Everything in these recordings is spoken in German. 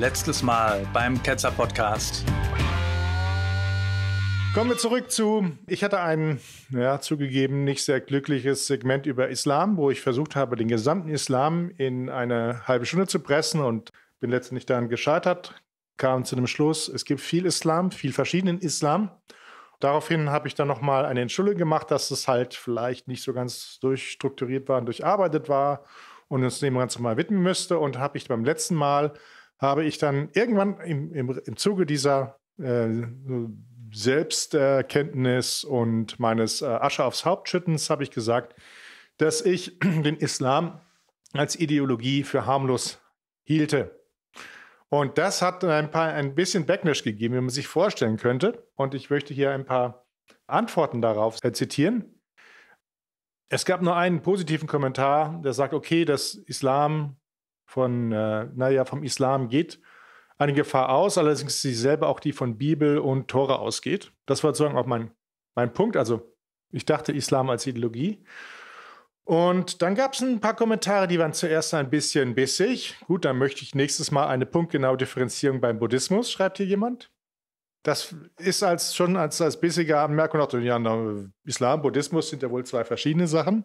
letztes Mal beim Ketzer Podcast. Kommen wir zurück zu, ich hatte ein, ja, zugegeben, nicht sehr glückliches Segment über Islam, wo ich versucht habe, den gesamten Islam in eine halbe Stunde zu pressen und bin letztendlich daran gescheitert, kam zu dem Schluss, es gibt viel Islam, viel verschiedenen Islam. Daraufhin habe ich dann nochmal eine Entschuldigung gemacht, dass es halt vielleicht nicht so ganz durchstrukturiert war und durcharbeitet war und uns dem Ganzen mal widmen müsste. Und habe ich beim letzten Mal habe ich dann irgendwann im, im, im Zuge dieser äh, Selbsterkenntnis und meines äh, Asche aufs Hauptschüttens habe ich gesagt, dass ich den Islam als Ideologie für harmlos hielte. Und das hat ein, paar, ein bisschen Backlash gegeben, wie man sich vorstellen könnte. Und ich möchte hier ein paar Antworten darauf äh, zitieren. Es gab nur einen positiven Kommentar, der sagt, okay, dass Islam von, äh, naja, vom Islam geht, eine Gefahr aus, allerdings ist sie selber auch die von Bibel und Tora ausgeht. Das war sozusagen auch mein, mein Punkt. Also ich dachte Islam als Ideologie. Und dann gab es ein paar Kommentare, die waren zuerst ein bisschen bissig. Gut, dann möchte ich nächstes Mal eine punktgenaue Differenzierung beim Buddhismus, schreibt hier jemand. Das ist als, schon als, als bissiger Anmerkung, ja, Islam, Buddhismus sind ja wohl zwei verschiedene Sachen.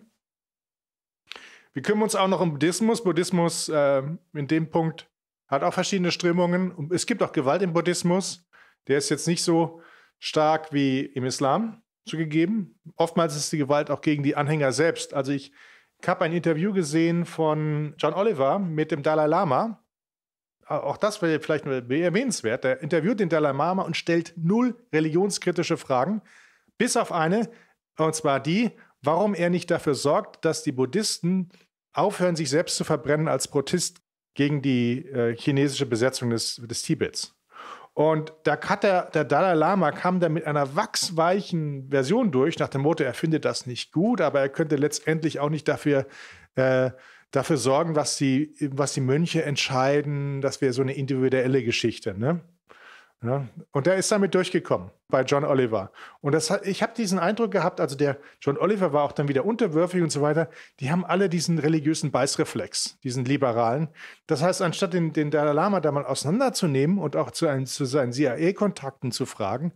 Wir kümmern uns auch noch um Buddhismus. Buddhismus äh, in dem Punkt hat auch verschiedene Strömungen. Es gibt auch Gewalt im Buddhismus. Der ist jetzt nicht so stark wie im Islam zugegeben. Oftmals ist die Gewalt auch gegen die Anhänger selbst. Also ich, ich habe ein Interview gesehen von John Oliver mit dem Dalai Lama. Auch das wäre vielleicht erwähnenswert. Der interviewt den Dalai Lama und stellt null religionskritische Fragen, bis auf eine, und zwar die, warum er nicht dafür sorgt, dass die Buddhisten aufhören, sich selbst zu verbrennen als Protest gegen die äh, chinesische Besetzung des, des Tibets. Und da hat der, Dalai Lama kam da mit einer wachsweichen Version durch, nach dem Motto, er findet das nicht gut, aber er könnte letztendlich auch nicht dafür, äh, dafür sorgen, was die, was die Mönche entscheiden. Das wäre so eine individuelle Geschichte. Ne? Ja, ne? und der ist damit durchgekommen bei John Oliver. Und das, ich habe diesen Eindruck gehabt, also der John Oliver war auch dann wieder unterwürfig und so weiter. Die haben alle diesen religiösen Beißreflex, diesen liberalen. Das heißt, anstatt den, den Dalai Lama da mal auseinanderzunehmen und auch zu, einem, zu seinen CIA-Kontakten zu fragen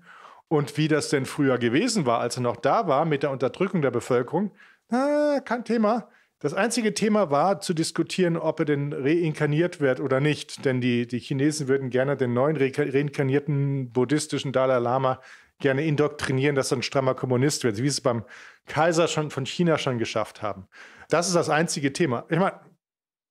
und wie das denn früher gewesen war, als er noch da war mit der Unterdrückung der Bevölkerung, na, kein Thema. Das einzige Thema war zu diskutieren, ob er denn reinkarniert wird oder nicht. Denn die, die Chinesen würden gerne den neuen reinkarnierten buddhistischen Dalai Lama gerne indoktrinieren, dass er ein strammer Kommunist wird, wie sie es beim Kaiser schon von China schon geschafft haben. Das ist das einzige Thema. Ich meine,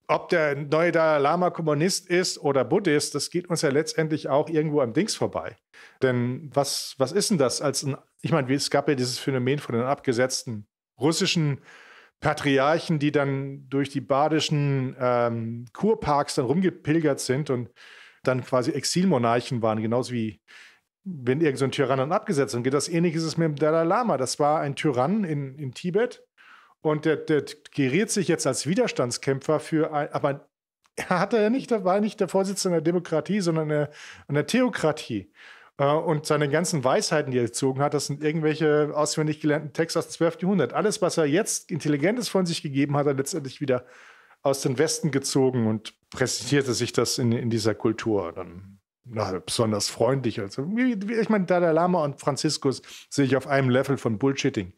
ob der neue Dalai Lama Kommunist ist oder Buddhist, das geht uns ja letztendlich auch irgendwo am Dings vorbei. Denn was, was ist denn das als ein, ich meine, es gab ja dieses Phänomen von den abgesetzten russischen äh, Patriarchen, die dann durch die badischen ähm, Kurparks dann rumgepilgert sind und dann quasi Exilmonarchen waren, genauso wie wenn irgendein so Tyrann dann abgesetzt und geht das ähnliches ist es mit dem Dalai Lama. Das war ein Tyrann in, in Tibet und der, der geriert sich jetzt als Widerstandskämpfer für ein, aber er hatte ja nicht, war nicht der Vorsitzende der Demokratie, sondern einer der Theokratie. Äh, und seine ganzen Weisheiten, die er gezogen hat, das sind irgendwelche auswendig gelernten Texte aus dem 12. Jahrhundert. Alles, was er jetzt Intelligentes von sich gegeben hat, hat er letztendlich wieder aus dem Westen gezogen und präsentierte sich das in, in dieser Kultur dann na, besonders freundlich. Also, ich meine, Dalai Lama und Franziskus sehe ich auf einem Level von Bullshitting.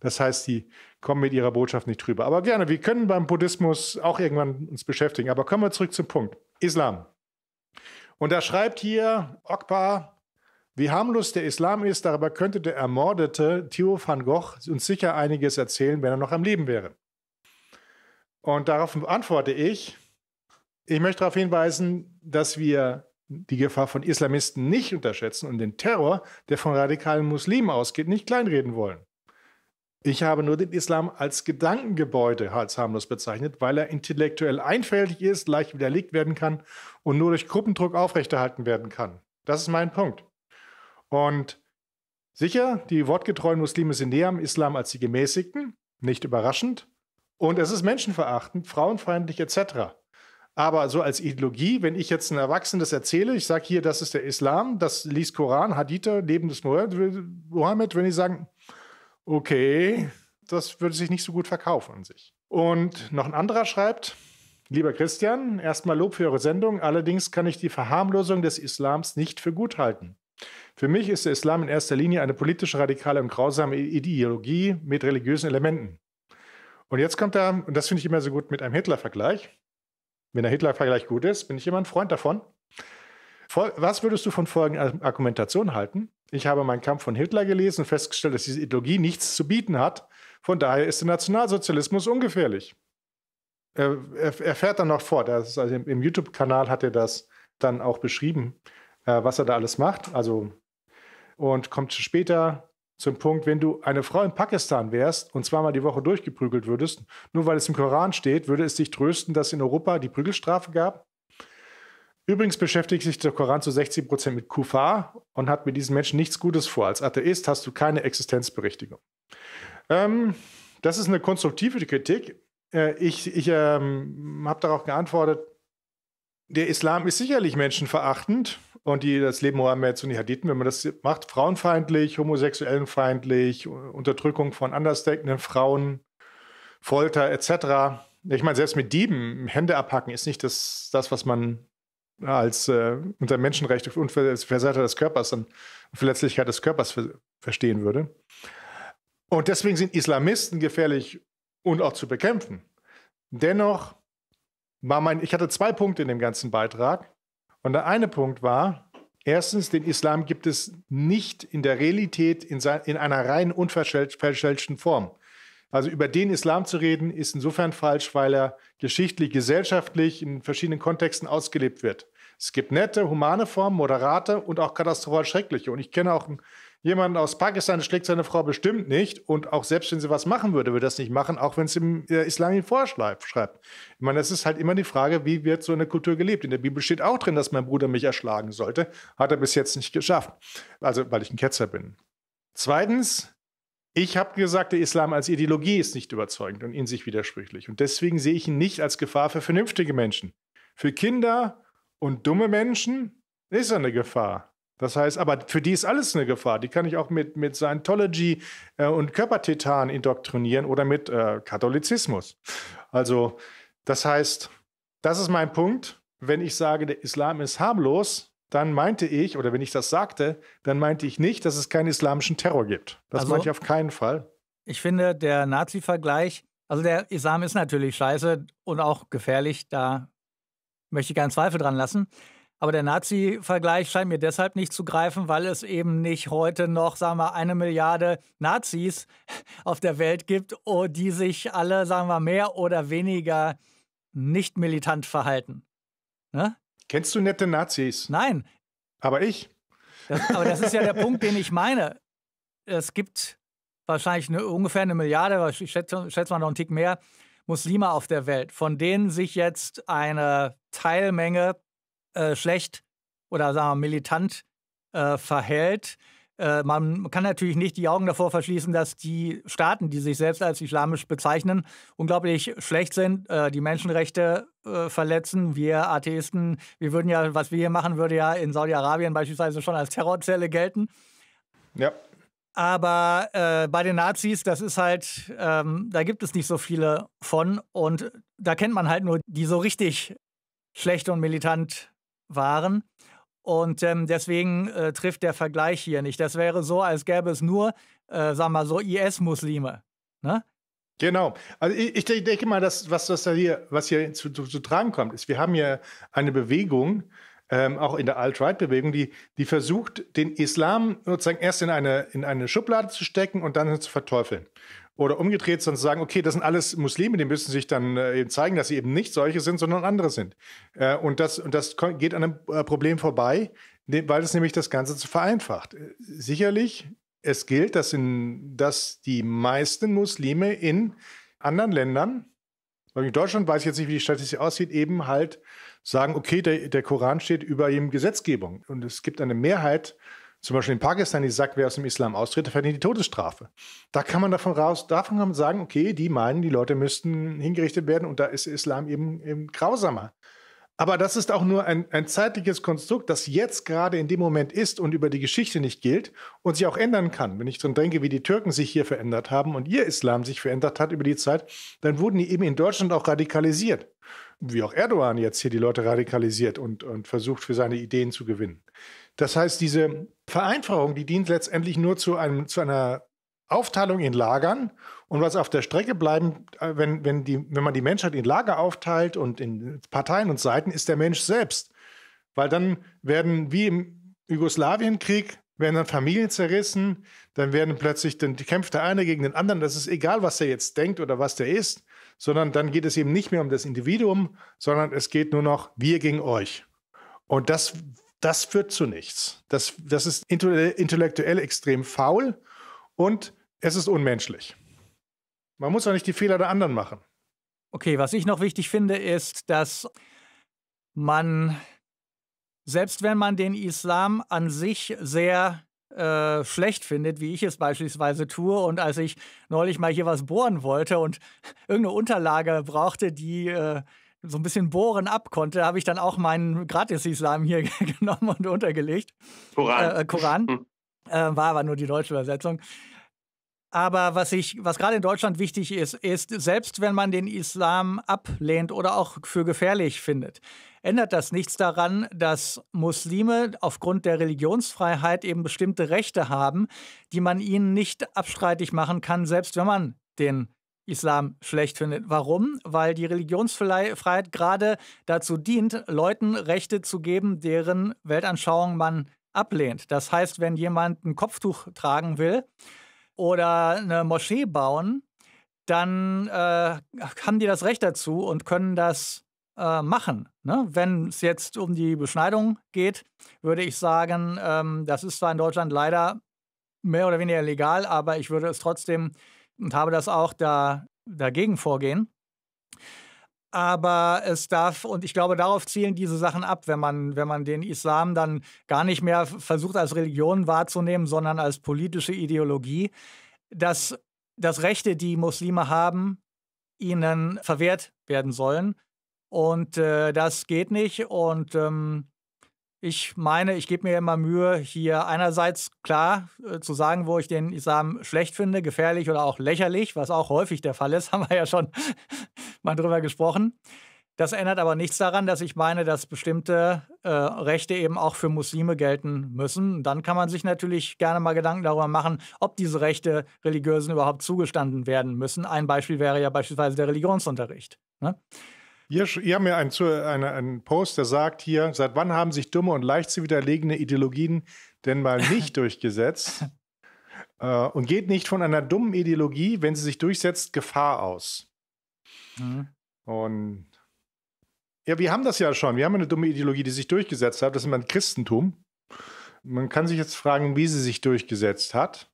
Das heißt, die kommen mit ihrer Botschaft nicht drüber. Aber gerne, wir können beim Buddhismus auch irgendwann uns beschäftigen. Aber kommen wir zurück zum Punkt. Islam. Und da schreibt hier Okpa wie harmlos der Islam ist, darüber könnte der ermordete Theo van Gogh uns sicher einiges erzählen, wenn er noch am Leben wäre. Und darauf antworte ich, ich möchte darauf hinweisen, dass wir die Gefahr von Islamisten nicht unterschätzen und den Terror, der von radikalen Muslimen ausgeht, nicht kleinreden wollen. Ich habe nur den Islam als Gedankengebäude als harmlos bezeichnet, weil er intellektuell einfältig ist, leicht widerlegt werden kann und nur durch Gruppendruck aufrechterhalten werden kann. Das ist mein Punkt. Und sicher, die wortgetreuen Muslime sind näher am Islam als die Gemäßigten, nicht überraschend. Und es ist menschenverachtend, frauenfeindlich etc. Aber so als Ideologie, wenn ich jetzt ein Erwachsenes erzähle, ich sage hier, das ist der Islam, das liest Koran, Haditha, Leben des Mohammed, wenn die sagen, okay, das würde sich nicht so gut verkaufen an sich. Und noch ein anderer schreibt, lieber Christian, erstmal Lob für eure Sendung, allerdings kann ich die Verharmlosung des Islams nicht für gut halten. Für mich ist der Islam in erster Linie eine politisch radikale und grausame Ideologie mit religiösen Elementen. Und jetzt kommt da, und das finde ich immer so gut mit einem Hitler-Vergleich. Wenn der Hitler-Vergleich gut ist, bin ich immer ein Freund davon. Was würdest du von folgender Argumentation halten? Ich habe meinen Kampf von Hitler gelesen und festgestellt, dass diese Ideologie nichts zu bieten hat. Von daher ist der Nationalsozialismus ungefährlich. Er, er, er fährt dann noch fort. Also Im, im YouTube-Kanal hat er das dann auch beschrieben, äh, was er da alles macht. Also und kommt später zum Punkt, wenn du eine Frau in Pakistan wärst und zweimal die Woche durchgeprügelt würdest, nur weil es im Koran steht, würde es dich trösten, dass es in Europa die Prügelstrafe gab? Übrigens beschäftigt sich der Koran zu 60 Prozent mit Kufa und hat mit diesen Menschen nichts Gutes vor. Als Atheist hast du keine Existenzberechtigung. Ähm, das ist eine konstruktive Kritik. Äh, ich, ich ähm, habe darauf geantwortet, der Islam ist sicherlich menschenverachtend und die das Leben Mohammeds und die Hadithen, wenn man das macht, frauenfeindlich, homosexuellenfeindlich, Unterdrückung von andersdenkenden Frauen, Folter etc. Ich meine, selbst mit Dieben Hände abhacken ist nicht das, das was man äh, als äh, unter Menschenrechte und Versetzter des Körpers und Verletzlichkeit des Körpers ver verstehen würde. Und deswegen sind Islamisten gefährlich und auch zu bekämpfen. Dennoch war mein, ich hatte zwei Punkte in dem ganzen Beitrag. Und der eine Punkt war, erstens, den Islam gibt es nicht in der Realität in, sein, in einer rein unverschälschten Form. Also über den Islam zu reden, ist insofern falsch, weil er geschichtlich, gesellschaftlich in verschiedenen Kontexten ausgelebt wird. Es gibt nette, humane Formen, moderate und auch katastrophal schreckliche. Und ich kenne auch einen jemand aus Pakistan schlägt seine Frau bestimmt nicht. Und auch selbst wenn sie was machen würde, würde das nicht machen, auch wenn es im äh, Islam ihn vorschreibt. Ich meine, das ist halt immer die Frage, wie wird so eine Kultur gelebt? In der Bibel steht auch drin, dass mein Bruder mich erschlagen sollte. Hat er bis jetzt nicht geschafft. Also, weil ich ein Ketzer bin. Zweitens, ich habe gesagt, der Islam als Ideologie ist nicht überzeugend und in sich widersprüchlich. Und deswegen sehe ich ihn nicht als Gefahr für vernünftige Menschen. Für Kinder und dumme Menschen ist er eine Gefahr. Das heißt, aber für die ist alles eine Gefahr. Die kann ich auch mit, mit Scientology äh, und Körpertetan indoktrinieren oder mit äh, Katholizismus. Also, das heißt, das ist mein Punkt. Wenn ich sage, der Islam ist harmlos, dann meinte ich, oder wenn ich das sagte, dann meinte ich nicht, dass es keinen islamischen Terror gibt. Das also, meinte ich auf keinen Fall. Ich finde, der Nazi-Vergleich, also der Islam ist natürlich scheiße und auch gefährlich, da möchte ich keinen Zweifel dran lassen. Aber der Nazi-Vergleich scheint mir deshalb nicht zu greifen, weil es eben nicht heute noch, sagen wir, eine Milliarde Nazis auf der Welt gibt, oh, die sich alle, sagen wir, mehr oder weniger nicht militant verhalten. Ne? Kennst du nette Nazis? Nein. Aber ich. Das, aber das ist ja der Punkt, den ich meine. Es gibt wahrscheinlich eine, ungefähr eine Milliarde, ich schätze, schätze mal noch einen Tick mehr, Muslime auf der Welt, von denen sich jetzt eine Teilmenge äh, schlecht oder sagen wir militant äh, verhält. Äh, man kann natürlich nicht die Augen davor verschließen, dass die Staaten, die sich selbst als islamisch bezeichnen, unglaublich schlecht sind, äh, die Menschenrechte äh, verletzen. Wir Atheisten, wir würden ja, was wir hier machen, würde ja in Saudi-Arabien beispielsweise schon als Terrorzelle gelten. Ja. Aber äh, bei den Nazis, das ist halt, ähm, da gibt es nicht so viele von. Und da kennt man halt nur die so richtig schlecht und militant waren. Und ähm, deswegen äh, trifft der Vergleich hier nicht. Das wäre so, als gäbe es nur, äh, sagen wir mal so, IS-Muslime. Ne? Genau. Also ich, ich, denke mal, dass, was, was hier, was hier zu, zu, zu, tragen kommt, ist, wir haben hier eine Bewegung, ähm, auch in der Alt-Right-Bewegung, die, die versucht, den Islam sozusagen erst in eine, in eine Schublade zu stecken und dann zu verteufeln. Oder umgedreht, sondern zu sagen, okay, das sind alles Muslime, die müssen sich dann äh, eben zeigen, dass sie eben nicht solche sind, sondern andere sind. Äh, und, das, und das geht an einem äh, Problem vorbei, ne, weil es nämlich das Ganze zu vereinfacht. Sicherlich, es gilt, dass, in, dass die meisten Muslime in anderen Ländern, also in Deutschland weiß ich jetzt nicht, wie die Statistik aussieht, eben halt sagen, okay, der, der Koran steht über ihm Gesetzgebung. Und es gibt eine Mehrheit zum Beispiel in Pakistan, die sagt, wer aus dem Islam austritt, der verdient die Todesstrafe. Da kann man davon raus, davon kann man sagen, okay, die meinen, die Leute müssten hingerichtet werden und da ist Islam eben, eben grausamer. Aber das ist auch nur ein, ein zeitliches Konstrukt, das jetzt gerade in dem Moment ist und über die Geschichte nicht gilt und sich auch ändern kann. Wenn ich daran denke, wie die Türken sich hier verändert haben und ihr Islam sich verändert hat über die Zeit, dann wurden die eben in Deutschland auch radikalisiert. Wie auch Erdogan jetzt hier die Leute radikalisiert und, und versucht, für seine Ideen zu gewinnen. Das heißt, diese Vereinfachung, die dient letztendlich nur zu, einem, zu einer Aufteilung in Lagern und was auf der Strecke bleiben, äh, wenn, wenn, die, wenn man die Menschheit in Lager aufteilt und in Parteien und Seiten, ist der Mensch selbst. Weil dann werden, wie im Jugoslawienkrieg, werden dann Familien zerrissen, dann werden plötzlich, dann kämpft der eine gegen den anderen. Das ist egal, was der jetzt denkt oder was der ist, sondern dann geht es eben nicht mehr um das Individuum, sondern es geht nur noch wir gegen euch. Und das das führt zu nichts. Das, das ist intellektuell extrem faul und es ist unmenschlich. Man muss auch nicht die Fehler der anderen machen. Okay, was ich noch wichtig finde, ist, dass man, selbst wenn man den Islam an sich sehr äh, schlecht findet, wie ich es beispielsweise tue. Und als ich neulich mal hier was bohren wollte und irgendeine Unterlage brauchte, die äh, so ein bisschen bohren ab konnte, habe ich dann auch meinen Gratis-Islam hier genommen und untergelegt. Koran. Äh, äh, Koran. Hm. Äh, war aber nur die deutsche Übersetzung. Aber was was gerade in Deutschland wichtig ist, ist, selbst wenn man den Islam ablehnt oder auch für gefährlich findet, ändert das nichts daran, dass Muslime aufgrund der Religionsfreiheit eben bestimmte Rechte haben, die man ihnen nicht abstreitig machen kann, selbst wenn man den Islam schlecht findet. Warum? Weil die Religionsfreiheit gerade dazu dient, Leuten Rechte zu geben, deren Weltanschauung man ablehnt. Das heißt, wenn jemand ein Kopftuch tragen will oder eine Moschee bauen, dann äh, haben die das Recht dazu und können das äh, machen. Ne? Wenn es jetzt um die Beschneidung geht, würde ich sagen, ähm, das ist zwar in Deutschland leider mehr oder weniger legal, aber ich würde es trotzdem äh, und habe das auch da, dagegen vorgehen. Aber es darf, und ich glaube, darauf zielen diese Sachen ab, wenn man, wenn man den Islam dann gar nicht mehr versucht, als Religion wahrzunehmen, sondern als politische Ideologie, dass, dass Rechte, die Muslime haben, ihnen verwehrt werden sollen. Und äh, das geht nicht. Und ähm, ich meine, ich gebe mir immer Mühe, hier einerseits klar äh, zu sagen, wo ich den Islam schlecht finde, gefährlich oder auch lächerlich, was auch häufig der Fall ist, haben wir ja schon mal drüber gesprochen. Das ändert aber nichts daran, dass ich meine, dass bestimmte äh, Rechte eben auch für Muslime gelten müssen. Dann kann man sich natürlich gerne mal Gedanken darüber machen, ob diese Rechte religiösen überhaupt zugestanden werden müssen. Ein Beispiel wäre ja beispielsweise der Religionsunterricht. Ne? Ihr, ihr habt mir einen, einen, einen Post, der sagt hier, seit wann haben sich dumme und leicht zu widerlegene Ideologien denn mal nicht durchgesetzt? Äh, und geht nicht von einer dummen Ideologie, wenn sie sich durchsetzt, Gefahr aus. Mhm. Und ja, wir haben das ja schon. Wir haben eine dumme Ideologie, die sich durchgesetzt hat. Das ist mein Christentum. Man kann sich jetzt fragen, wie sie sich durchgesetzt hat.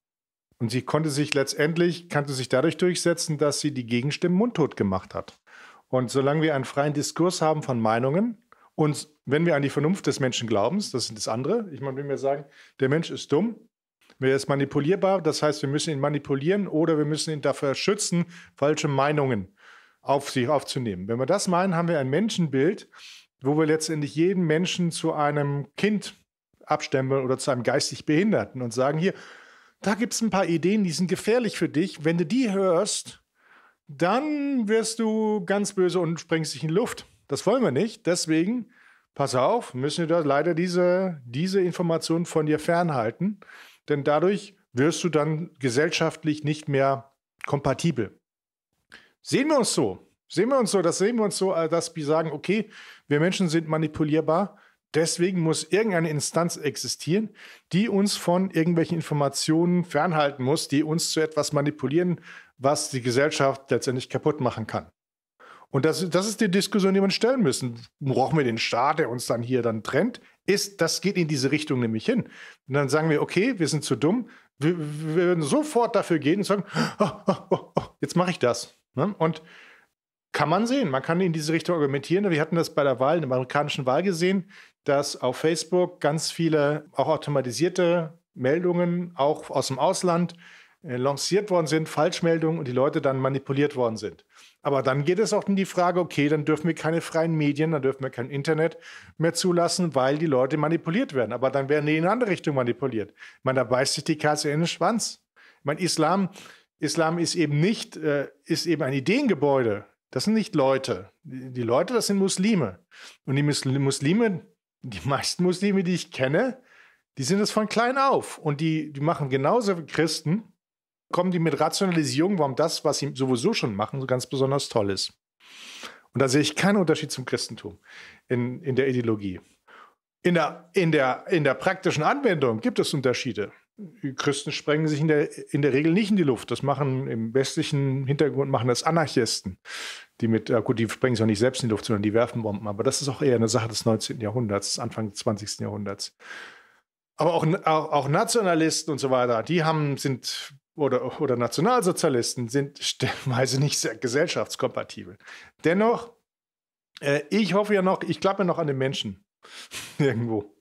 Und sie konnte sich letztendlich, kannte sich dadurch durchsetzen, dass sie die Gegenstimmen mundtot gemacht hat. Und solange wir einen freien Diskurs haben von Meinungen und wenn wir an die Vernunft des Menschen glauben, das ist das andere. Ich meine, wenn wir sagen, der Mensch ist dumm, er ist manipulierbar, das heißt, wir müssen ihn manipulieren oder wir müssen ihn dafür schützen, falsche Meinungen auf sich aufzunehmen. Wenn wir das meinen, haben wir ein Menschenbild, wo wir letztendlich jeden Menschen zu einem Kind abstempeln oder zu einem geistig Behinderten und sagen, hier, da gibt es ein paar Ideen, die sind gefährlich für dich. Wenn du die hörst, dann wirst du ganz böse und springst dich in Luft. Das wollen wir nicht. Deswegen, pass auf, müssen wir leider diese, diese Informationen von dir fernhalten, denn dadurch wirst du dann gesellschaftlich nicht mehr kompatibel. Sehen wir uns so. Sehen wir uns so, das sehen wir uns so, äh, dass wir sagen, okay, wir Menschen sind manipulierbar, deswegen muss irgendeine Instanz existieren, die uns von irgendwelchen Informationen fernhalten muss, die uns zu etwas manipulieren was die Gesellschaft letztendlich kaputt machen kann. Und das, das ist die Diskussion, die wir stellen müssen. Brauchen wir den Staat, der uns dann hier dann trennt? Ist, das geht in diese Richtung nämlich hin. Und dann sagen wir, okay, wir sind zu dumm. Wir, wir würden sofort dafür gehen und sagen, oh, oh, oh, jetzt mache ich das. Ne? Und kann man sehen, man kann in diese Richtung argumentieren. Wir hatten das bei der Wahl, der amerikanischen Wahl gesehen, dass auf Facebook ganz viele auch automatisierte Meldungen, auch aus dem Ausland, äh, lanciert worden sind, Falschmeldungen und die Leute dann manipuliert worden sind. Aber dann geht es auch in die Frage, okay, dann dürfen wir keine freien Medien, dann dürfen wir kein Internet mehr zulassen, weil die Leute manipuliert werden. Aber dann werden die in eine andere Richtung manipuliert. Ich meine, da beißt sich die Katze in den Schwanz. Ich meine, Islam, Islam ist eben nicht, äh, ist eben ein Ideengebäude. Das sind nicht Leute. Die Leute, das sind Muslime. Und die Muslime, die meisten Muslime, die ich kenne, die sind das von klein auf. Und die, die machen genauso wie Christen kommen die mit Rationalisierung, warum das, was sie sowieso schon machen, so ganz besonders toll ist. Und da sehe ich keinen Unterschied zum Christentum in, in der Ideologie. In der, in, der, in der praktischen Anwendung gibt es Unterschiede. Christen sprengen sich in der, in der Regel nicht in die Luft. Das machen im westlichen Hintergrund machen das Anarchisten, die mit, ja gut, die sprengen sich auch nicht selbst in die Luft, sondern die werfen Bomben. Aber das ist auch eher eine Sache des 19. Jahrhunderts, Anfang des 20. Jahrhunderts. Aber auch, auch, auch Nationalisten und so weiter, die haben, sind oder, oder Nationalsozialisten sind stellenweise nicht sehr gesellschaftskompatibel. Dennoch, äh, ich hoffe ja noch, ich klappe noch an den Menschen irgendwo,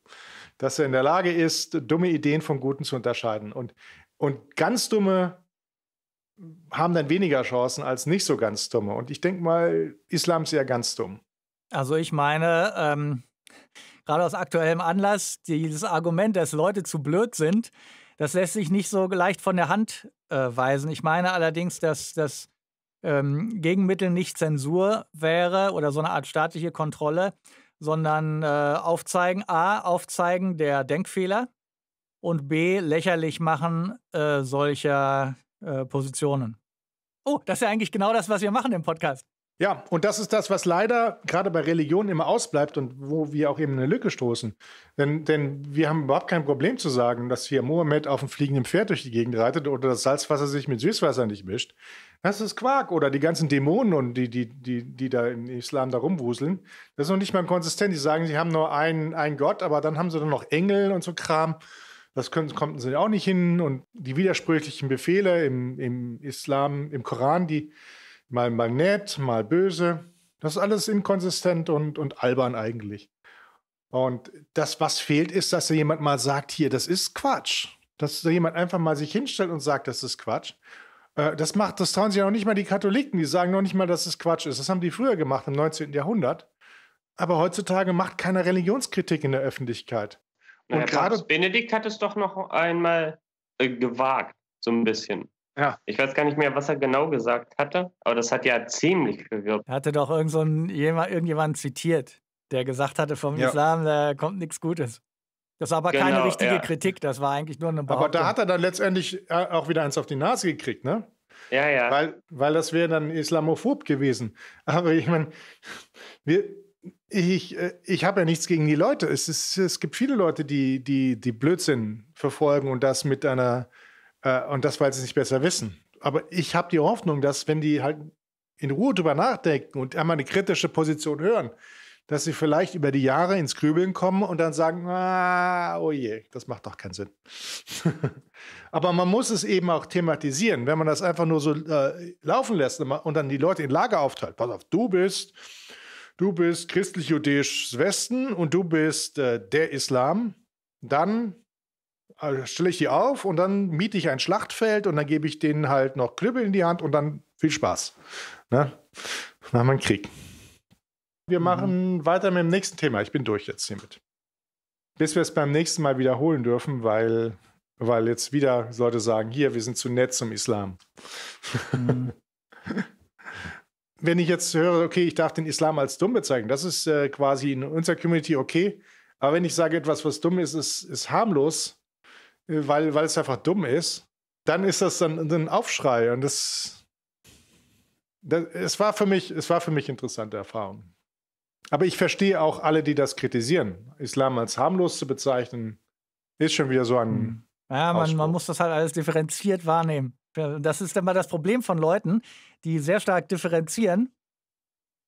dass er in der Lage ist, dumme Ideen von guten zu unterscheiden. Und, und ganz dumme haben dann weniger Chancen als nicht so ganz dumme. Und ich denke mal, Islam ist ja ganz dumm. Also ich meine, ähm, gerade aus aktuellem Anlass, dieses Argument, dass Leute zu blöd sind, das lässt sich nicht so leicht von der Hand äh, weisen. Ich meine allerdings, dass das ähm, Gegenmittel nicht Zensur wäre oder so eine Art staatliche Kontrolle, sondern äh, aufzeigen, a, aufzeigen der Denkfehler und b, lächerlich machen äh, solcher äh, Positionen. Oh, das ist ja eigentlich genau das, was wir machen im Podcast. Ja, und das ist das, was leider gerade bei Religion immer ausbleibt und wo wir auch eben eine Lücke stoßen. Denn, denn wir haben überhaupt kein Problem zu sagen, dass hier Mohammed auf dem fliegenden Pferd durch die Gegend reitet oder das Salzwasser sich mit Süßwasser nicht mischt. Das ist Quark oder die ganzen Dämonen und die, die, die, die da im Islam da rumwuseln. Das ist noch nicht mal konsistent. Die sagen, sie haben nur einen, einen Gott, aber dann haben sie dann noch Engel und so Kram. Das können, konnten sie auch nicht hin. Und die widersprüchlichen Befehle im, im Islam, im Koran, die mal, mal nett, mal böse. Das ist alles inkonsistent und, und albern eigentlich. Und das, was fehlt, ist, dass da jemand mal sagt, hier, das ist Quatsch. Dass da jemand einfach mal sich hinstellt und sagt, das ist Quatsch. Äh, das macht, das trauen sich ja noch nicht mal die Katholiken, die sagen noch nicht mal, dass es Quatsch ist. Das haben die früher gemacht im 19. Jahrhundert. Aber heutzutage macht keiner Religionskritik in der Öffentlichkeit. Und naja, gerade Papst Benedikt hat es doch noch einmal äh, gewagt, so ein bisschen. Ja. Ich weiß gar nicht mehr, was er genau gesagt hatte, aber das hat ja ziemlich gewirkt. Er hatte doch irgend so ein, irgendjemand zitiert, der gesagt hatte, vom ja. Islam, da kommt nichts Gutes. Das war aber genau, keine richtige ja. Kritik, das war eigentlich nur eine Behauptung. Aber da hat er dann letztendlich äh, auch wieder eins auf die Nase gekriegt, ne? Ja, ja. Weil, weil das wäre dann islamophob gewesen. Aber ich meine, wir, ich, äh, ich habe ja nichts gegen die Leute. Es, ist, es gibt viele Leute, die, die, die Blödsinn verfolgen und das mit einer äh, und das, weil sie es nicht besser wissen. Aber ich habe die Hoffnung, dass wenn die halt in Ruhe drüber nachdenken und einmal eine kritische Position hören, dass sie vielleicht über die Jahre ins Grübeln kommen und dann sagen, ah, oh je, das macht doch keinen Sinn. Aber man muss es eben auch thematisieren. Wenn man das einfach nur so äh, laufen lässt und dann die Leute in Lager aufteilt, pass auf, du bist, du bist christlich-jüdisch Westen und du bist äh, der Islam, dann also, stelle ich die auf und dann miete ich ein Schlachtfeld und dann gebe ich denen halt noch Knüppel in die Hand und dann viel Spaß. Ne? Dann haben wir einen Krieg. Wir mhm. machen weiter mit dem nächsten Thema. Ich bin durch jetzt hiermit. Bis wir es beim nächsten Mal wiederholen dürfen, weil, weil jetzt wieder Leute sagen, hier, wir sind zu nett zum Islam. Mhm. Wenn ich jetzt höre, okay, ich darf den Islam als dumm bezeichnen, das ist äh, quasi in unserer Community okay. Aber wenn ich sage, etwas, was dumm ist, ist, ist harmlos, äh, weil, weil es einfach dumm ist, dann ist das dann ein Aufschrei und das, das es war für mich, es war für mich interessante Erfahrung. Aber ich verstehe auch alle, die das kritisieren. Islam als harmlos zu bezeichnen, ist schon wieder so ein. Hm. Ja, man, man muss das halt alles differenziert wahrnehmen. Das ist immer das Problem von Leuten, die sehr stark differenzieren.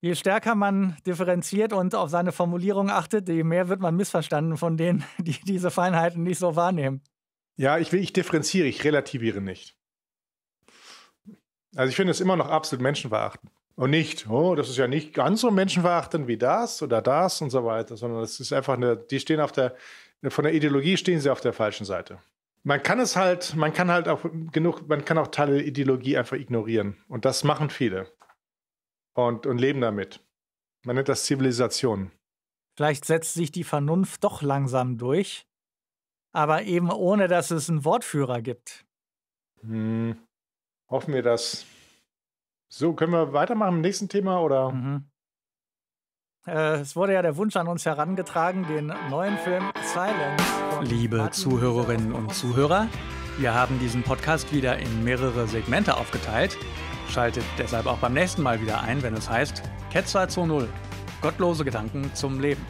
Je stärker man differenziert und auf seine Formulierung achtet, je mehr wird man missverstanden von denen, die diese Feinheiten nicht so wahrnehmen. Ja, ich ich differenziere, ich relativiere nicht. Also ich finde es immer noch absolut menschenverachtend. Und nicht, oh, das ist ja nicht ganz so menschenverachtend wie das oder das und so weiter, sondern es ist einfach eine, die stehen auf der, von der Ideologie stehen sie auf der falschen Seite. Man kann es halt, man kann halt auch genug, man kann auch Teile der Ideologie einfach ignorieren. Und das machen viele. Und, und leben damit. Man nennt das Zivilisation. Vielleicht setzt sich die Vernunft doch langsam durch aber eben ohne, dass es einen Wortführer gibt. Hm. Hoffen wir das. So, können wir weitermachen im nächsten Thema oder? Mhm. Äh, es wurde ja der Wunsch an uns herangetragen, den neuen Film Silence. Liebe Zuhörerinnen und Zuhörer, wir haben diesen Podcast wieder in mehrere Segmente aufgeteilt. Schaltet deshalb auch beim nächsten Mal wieder ein, wenn es heißt Ketzer 2.0. Gottlose Gedanken zum Leben.